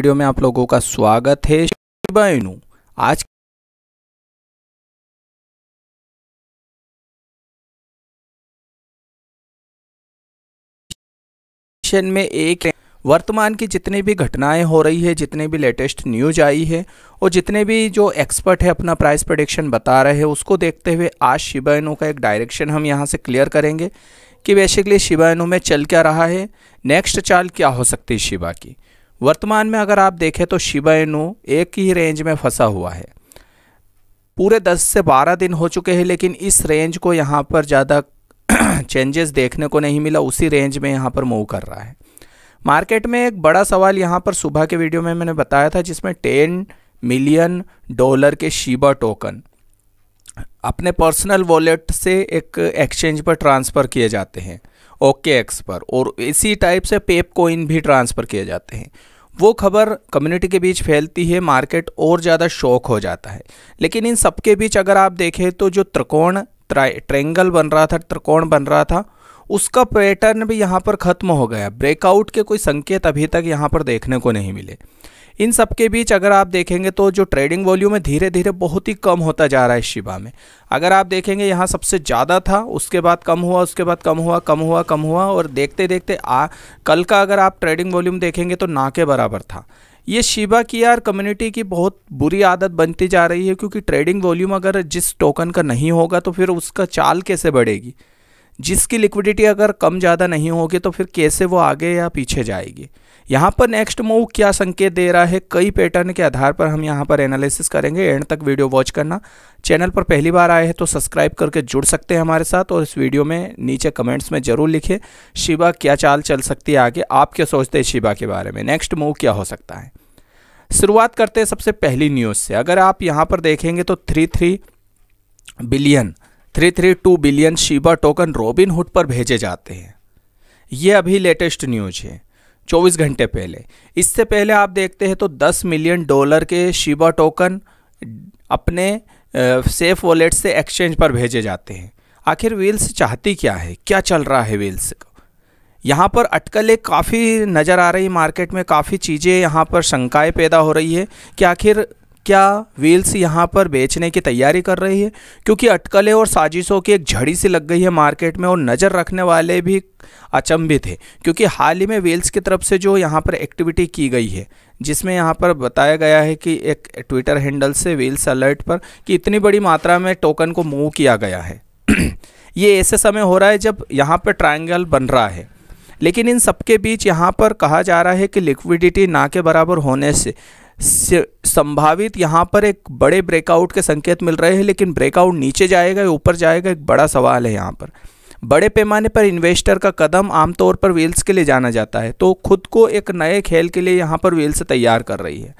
video में आप लोगों का स्वागत है शिबा इनु आज में एक वर्तमान की जितनी भी घटनाएं हो रही है जितने भी लेटेस्ट न्यूज आई है और जितने भी जो एक्सपर्ट है अपना प्राइस प्रोडिक्शन बता रहे हैं उसको देखते हुए आज शिबा का एक डायरेक्शन हम यहां से क्लियर करेंगे कि बेसिकली शिबा में चल क्या रहा है नेक्स्ट चाल क्या हो सकती है शिबा की वर्तमान में अगर आप देखें तो शिबा इनू एक ही रेंज में फंसा हुआ है पूरे 10 से 12 दिन हो चुके हैं लेकिन इस रेंज को यहाँ पर ज़्यादा चेंजेस देखने को नहीं मिला उसी रेंज में यहाँ पर मूव कर रहा है मार्केट में एक बड़ा सवाल यहाँ पर सुबह के वीडियो में मैंने बताया था जिसमें टेन मिलियन डॉलर के शिबा टोकन अपने पर्सनल वॉलेट से एक एक्सचेंज पर ट्रांसफ़र किए जाते हैं ओके एक्स पर और इसी टाइप से पेप कोइन भी ट्रांसफ़र किए जाते हैं वो खबर कम्युनिटी के बीच फैलती है मार्केट और ज़्यादा शौक हो जाता है लेकिन इन सब के बीच अगर आप देखें तो जो त्रिकोण ट्रेंगल बन रहा था त्रिकोण बन रहा था उसका पैटर्न भी यहाँ पर ख़त्म हो गया ब्रेकआउट के कोई संकेत अभी तक यहाँ पर देखने को नहीं मिले इन सब के बीच अगर आप देखेंगे तो जो ट्रेडिंग वॉल्यूम है धीरे धीरे बहुत ही कम होता जा रहा है शिबा में अगर आप देखेंगे यहाँ सबसे ज़्यादा था उसके बाद कम हुआ उसके बाद कम हुआ कम हुआ कम हुआ और देखते देखते आ कल का अगर आप ट्रेडिंग वॉल्यूम देखेंगे तो ना के बराबर था ये शिबा की यार कम्युनिटी की बहुत बुरी आदत बनती जा रही है क्योंकि ट्रेडिंग वॉल्यूम अगर जिस टोकन का नहीं होगा तो फिर उसका चाल कैसे बढ़ेगी जिसकी लिक्विडिटी अगर कम ज़्यादा नहीं होगी तो फिर कैसे वो आगे या पीछे जाएगी यहाँ पर नेक्स्ट मूव क्या संकेत दे रहा है कई पैटर्न के आधार पर हम यहाँ पर एनालिसिस करेंगे एंड तक वीडियो वॉच करना चैनल पर पहली बार आए हैं तो सब्सक्राइब करके जुड़ सकते हैं हमारे साथ और इस वीडियो में नीचे कमेंट्स में ज़रूर लिखें शिवा क्या चाल चल सकती है आगे आप क्या सोचते हैं शिवा के बारे में नेक्स्ट मूव क्या हो सकता है शुरुआत करते हैं सबसे पहली न्यूज़ से अगर आप यहाँ पर देखेंगे तो three three billion three three two billion Shiba token Robinhood पर भेजे जाते हैं ये अभी लेटेस्ट न्यूज है चौबीस घंटे पहले इससे पहले आप देखते हैं तो दस मिलियन डॉलर के शिबा टोकन अपने सेफ वॉलेट से एक्सचेंज पर भेजे जाते हैं आखिर व्हील्स चाहती क्या है क्या चल रहा है व्हील्स को यहाँ पर अटकलें काफ़ी नज़र आ रही मार्केट में काफ़ी चीज़ें यहाँ पर शंकाएं पैदा हो रही है कि आखिर क्या व्हील्स यहाँ पर बेचने की तैयारी कर रही है क्योंकि अटकलें और साजिशों की एक झड़ी सी लग गई है मार्केट में और नज़र रखने वाले भी अचंभित है क्योंकि हाल ही में व्हील्स की तरफ से जो यहाँ पर एक्टिविटी की गई है जिसमें यहाँ पर बताया गया है कि एक ट्विटर हैंडल से व्हील्स अलर्ट पर कि इतनी बड़ी मात्रा में टोकन को मूव किया गया है ये ऐसे समय हो रहा है जब यहाँ पर ट्राइंगल बन रहा है लेकिन इन सबके बीच यहाँ पर कहा जा रहा है कि लिक्विडिटी ना के बराबर होने से संभावित यहाँ पर एक बड़े ब्रेकआउट के संकेत मिल रहे हैं लेकिन ब्रेकआउट नीचे जाएगा या ऊपर जाएगा एक बड़ा सवाल है यहाँ पर बड़े पैमाने पर इन्वेस्टर का कदम आमतौर पर व्हील्स के लिए जाना जाता है तो खुद को एक नए खेल के लिए यहाँ पर व्हील्स तैयार कर रही है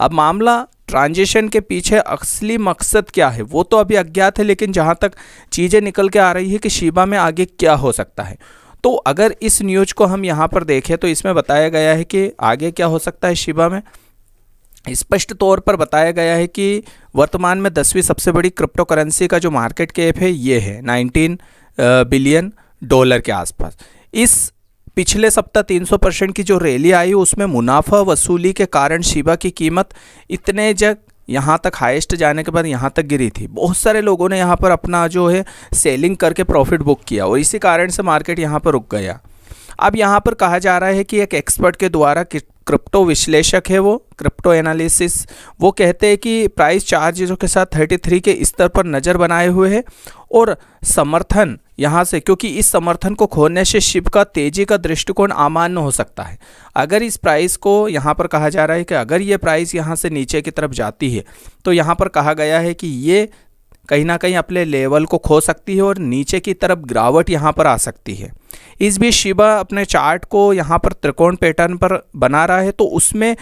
अब मामला ट्रांजिशन के पीछे असली मकसद क्या है वो तो अभी अज्ञात है लेकिन जहाँ तक चीज़ें निकल के आ रही है कि शिबा में आगे क्या हो सकता है तो अगर इस न्यूज को हम यहाँ पर देखें तो इसमें बताया गया है कि आगे क्या हो सकता है शिबा में स्पष्ट तौर पर बताया गया है कि वर्तमान में दसवीं सबसे बड़ी क्रिप्टो करेंसी का जो मार्केट कैप है ये है 19 बिलियन डॉलर के आसपास इस पिछले सप्ताह 300 परसेंट की जो रैली आई उसमें मुनाफा वसूली के कारण शिबा की कीमत इतने जग यहाँ तक हाईएस्ट जाने के बाद यहाँ तक गिरी थी बहुत सारे लोगों ने यहाँ पर अपना जो है सेलिंग करके प्रॉफिट बुक किया और इसी कारण से मार्केट यहाँ पर रुक गया अब यहाँ पर कहा जा रहा है कि एक एक्सपर्ट के द्वारा क्रिप्टो विश्लेषक है वो क्रिप्टो एनालिसिस वो कहते हैं कि प्राइस चीज़ों के साथ 33 के स्तर पर नज़र बनाए हुए है और समर्थन यहाँ से क्योंकि इस समर्थन को खोने से शिप का तेजी का दृष्टिकोण अमान्य हो सकता है अगर इस प्राइस को यहाँ पर कहा जा रहा है कि अगर ये प्राइस यहाँ से नीचे की तरफ जाती है तो यहाँ पर कहा गया है कि ये कहीं ना कहीं अपने लेवल को खो सकती है और नीचे की तरफ गिरावट यहाँ पर आ सकती है इस बीच शिबा अपने चार्ट को यहाँ पर त्रिकोण पैटर्न पर बना रहा है तो उसमें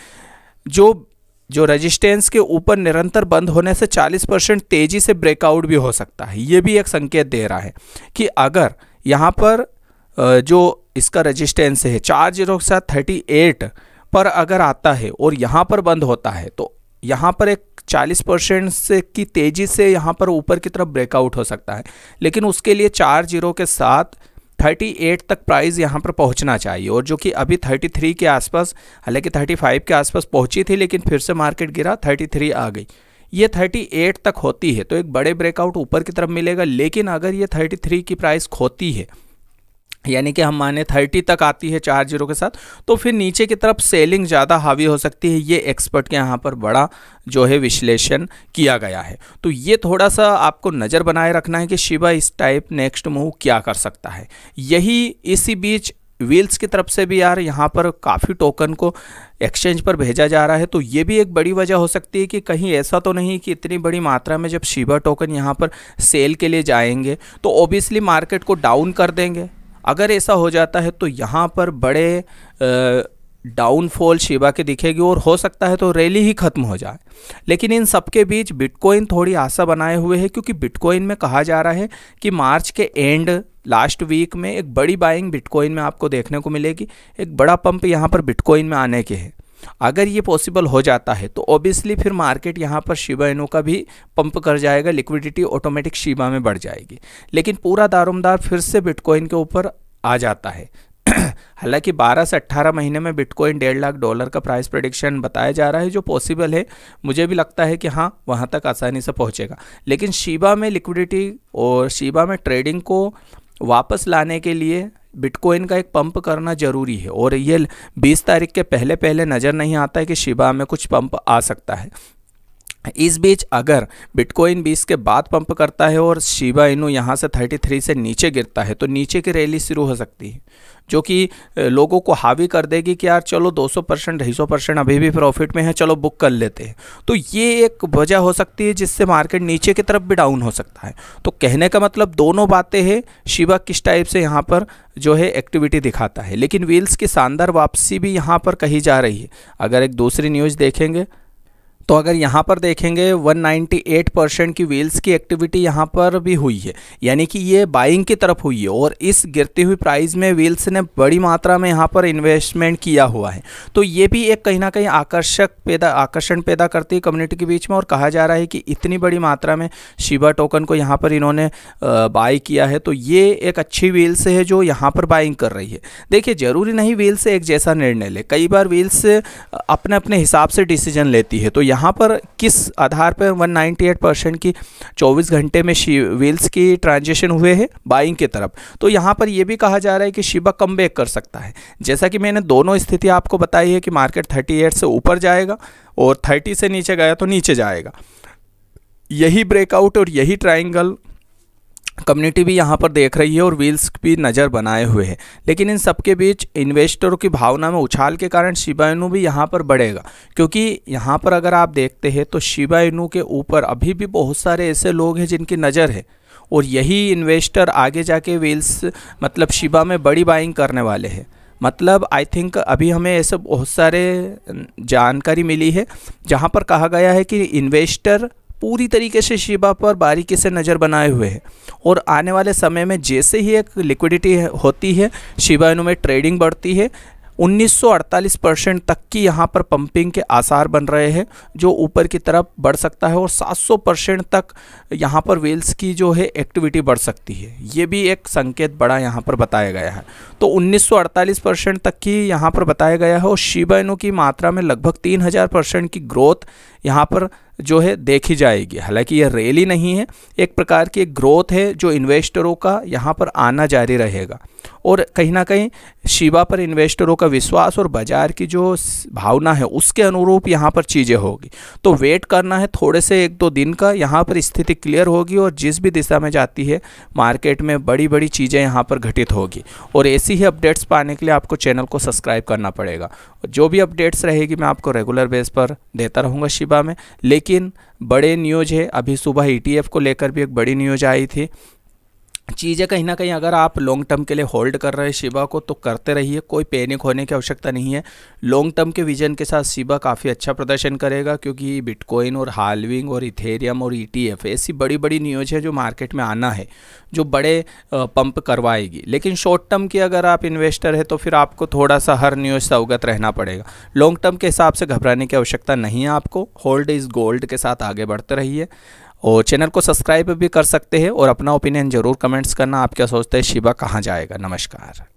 जो जो रेजिस्टेंस के ऊपर निरंतर बंद होने से 40 परसेंट तेज़ी से ब्रेकआउट भी हो सकता है ये भी एक संकेत दे रहा है कि अगर यहाँ पर जो इसका रेजिस्टेंस है चार जीरो के साथ थर्टी एट पर अगर आता है और यहाँ पर बंद होता है तो यहाँ पर एक 40 परसेंट से की तेज़ी से यहाँ पर ऊपर की तरफ ब्रेकआउट हो सकता है लेकिन उसके लिए चार जीरो के साथ 38 तक प्राइस यहाँ पर पहुँचना चाहिए और जो कि अभी 33 के आसपास हालांकि 35 के आसपास पहुँची थी लेकिन फिर से मार्केट गिरा 33 आ गई ये 38 तक होती है तो एक बड़े ब्रेकआउट ऊपर की तरफ मिलेगा लेकिन अगर ये 33 की प्राइस खोती है यानी कि हम माने थर्टी तक आती है चार जीरो के साथ तो फिर नीचे की तरफ सेलिंग ज़्यादा हावी हो सकती है ये एक्सपर्ट के यहाँ पर बड़ा जो है विश्लेषण किया गया है तो ये थोड़ा सा आपको नज़र बनाए रखना है कि शिवा इस टाइप नेक्स्ट मूव क्या कर सकता है यही इसी बीच व्हील्स की तरफ से भी यार यहाँ पर काफ़ी टोकन को एक्सचेंज पर भेजा जा रहा है तो ये भी एक बड़ी वजह हो सकती है कि कहीं ऐसा तो नहीं कि इतनी बड़ी मात्रा में जब शिवा टोकन यहाँ पर सेल के लिए जाएंगे तो ओबियसली मार्केट को डाउन कर देंगे अगर ऐसा हो जाता है तो यहाँ पर बड़े डाउनफॉल शिवा के दिखेगी और हो सकता है तो रैली ही ख़त्म हो जाए लेकिन इन सब के बीच बिटकॉइन थोड़ी आशा बनाए हुए है क्योंकि बिटकॉइन में कहा जा रहा है कि मार्च के एंड लास्ट वीक में एक बड़ी बाइंग बिटकॉइन में आपको देखने को मिलेगी एक बड़ा पंप यहाँ पर बिटकॉइन में आने के है अगर ये पॉसिबल हो जाता है तो ऑब्वियसली फिर मार्केट यहाँ पर शिबा इनो का भी पंप कर जाएगा लिक्विडिटी ऑटोमेटिक शिबा में बढ़ जाएगी लेकिन पूरा दारोमदार फिर से बिटकॉइन के ऊपर आ जाता है हालांकि 12 से 18 महीने में बिटकॉइन डेढ़ लाख डॉलर का प्राइस प्रडिक्शन बताया जा रहा है जो पॉसिबल है मुझे भी लगता है कि हाँ वहाँ तक आसानी से पहुँचेगा लेकिन शिबा में लिक्विडिटी और शिबा में ट्रेडिंग को वापस लाने के लिए बिटकॉइन का एक पंप करना ज़रूरी है और ये बीस तारीख के पहले पहले नज़र नहीं आता है कि शिबा में कुछ पंप आ सकता है इस बीच अगर बिटकॉइन 20 के बाद पंप करता है और शिबा इनू यहाँ से 33 से नीचे गिरता है तो नीचे की रैली शुरू हो सकती है जो कि लोगों को हावी कर देगी कि यार चलो 200 परसेंट ढाई परसेंट अभी भी प्रॉफिट में है चलो बुक कर लेते हैं तो ये एक वजह हो सकती है जिससे मार्केट नीचे की तरफ भी डाउन हो सकता है तो कहने का मतलब दोनों बातें हैं शिवा किस टाइप से यहाँ पर जो है एक्टिविटी दिखाता है लेकिन व्हील्स की शानदार वापसी भी यहाँ पर कही जा रही है अगर एक दूसरी न्यूज़ देखेंगे तो अगर यहाँ पर देखेंगे 198 परसेंट की व्हील्स की एक्टिविटी यहाँ पर भी हुई है यानी कि ये बाइंग की तरफ हुई है और इस गिरती हुई प्राइस में व्हील्स ने बड़ी मात्रा में यहाँ पर इन्वेस्टमेंट किया हुआ है तो ये भी एक कहीं ना कहीं आकर्षक पैदा आकर्षण पैदा करती है कम्युनिटी के बीच में और कहा जा रहा है कि इतनी बड़ी मात्रा में शिवा टोकन को यहाँ पर इन्होंने बाई किया है तो ये एक अच्छी व्हील्स है जो यहाँ पर बाइंग कर रही है देखिए ज़रूरी नहीं व्हील्स एक जैसा निर्णय ले कई बार व्हील्स अपने अपने हिसाब से डिसीजन लेती है तो यहाँ यहाँ पर किस आधार पर 198 परसेंट की 24 घंटे में व्हील्स की ट्रांजेक्शन हुए हैं बाइंग की तरफ तो यहाँ पर यह भी कहा जा रहा है कि शिबा कम कर सकता है जैसा कि मैंने दोनों स्थिति आपको बताई है कि मार्केट 38 से ऊपर जाएगा और 30 से नीचे गया तो नीचे जाएगा यही ब्रेकआउट और यही ट्राइंगल कम्युनिटी भी यहाँ पर देख रही है और व्हील्स भी नज़र बनाए हुए हैं लेकिन इन सबके बीच इन्वेस्टरों की भावना में उछाल के कारण शिबा इनू भी यहाँ पर बढ़ेगा क्योंकि यहाँ पर अगर आप देखते हैं तो शिबा इनू के ऊपर अभी भी बहुत सारे ऐसे लोग हैं जिनकी नज़र है और यही इन्वेस्टर आगे जाके व्हील्स मतलब शिबा में बड़ी बाइंग करने वाले हैं मतलब आई थिंक अभी हमें ऐसे बहुत सारे जानकारी मिली है जहाँ पर कहा गया है कि इन्वेस्टर पूरी तरीके से शिबा पर बारीकी से नज़र बनाए हुए हैं और आने वाले समय में जैसे ही एक लिक्विडिटी होती है शिबा इनू में ट्रेडिंग बढ़ती है 1948 परसेंट तक की यहाँ पर पंपिंग के आसार बन रहे हैं जो ऊपर की तरफ बढ़ सकता है और 700 परसेंट तक यहाँ पर वेल्स की जो है एक्टिविटी बढ़ सकती है ये भी एक संकेत बड़ा यहाँ पर बताया गया है तो 1948 परसेंट तक की यहाँ पर बताया गया है और शिबा की मात्रा में लगभग 3000 परसेंट की ग्रोथ यहाँ पर जो है देखी जाएगी हालांकि यह रैली नहीं है एक प्रकार की ग्रोथ है जो इन्वेस्टरों का यहाँ पर आना जारी रहेगा और कहीं ना कहीं शिबा पर इन्वेस्टरों का विश्वास और बाज़ार की जो भावना है उसके अनुरूप यहाँ पर चीज़ें होगी तो वेट करना है थोड़े से एक दो दिन का यहाँ पर स्थिति क्लियर होगी और जिस भी दिशा में जाती है मार्केट में बड़ी बड़ी चीज़ें यहाँ पर घटित होगी और ऐसे ऐसी ही अपडेट्स पाने के लिए आपको चैनल को सब्सक्राइब करना पड़ेगा जो भी अपडेट्स रहेगी मैं आपको रेगुलर बेस पर देता रहूँगा शिबा में लेकिन बड़े न्यूज है अभी सुबह ई e को लेकर भी एक बड़ी न्यूज आई थी चीज़ें कहीं ना कहीं अगर आप लॉन्ग टर्म के लिए होल्ड कर रहे हैं शिबा को तो करते रहिए कोई पैनिक होने की आवश्यकता नहीं है लॉन्ग टर्म के विजन के साथ शिबा काफ़ी अच्छा प्रदर्शन करेगा क्योंकि बिटकॉइन और हालविंग और इथेरियम और ईटीएफ e ऐसी बड़ी बड़ी न्यूज है जो मार्केट में आना है जो बड़े पंप करवाएगी लेकिन शॉर्ट टर्म की अगर आप इन्वेस्टर है तो फिर आपको थोड़ा सा हर न्यूज से अवगत रहना पड़ेगा लॉन्ग टर्म के हिसाब से घबराने की आवश्यकता नहीं है आपको होल्ड इज़ गोल्ड के साथ आगे बढ़ते रहिए और चैनल को सब्सक्राइब भी कर सकते हैं और अपना ओपिनियन ज़रूर कमेंट्स करना आप क्या सोचते हैं शिवा कहाँ जाएगा नमस्कार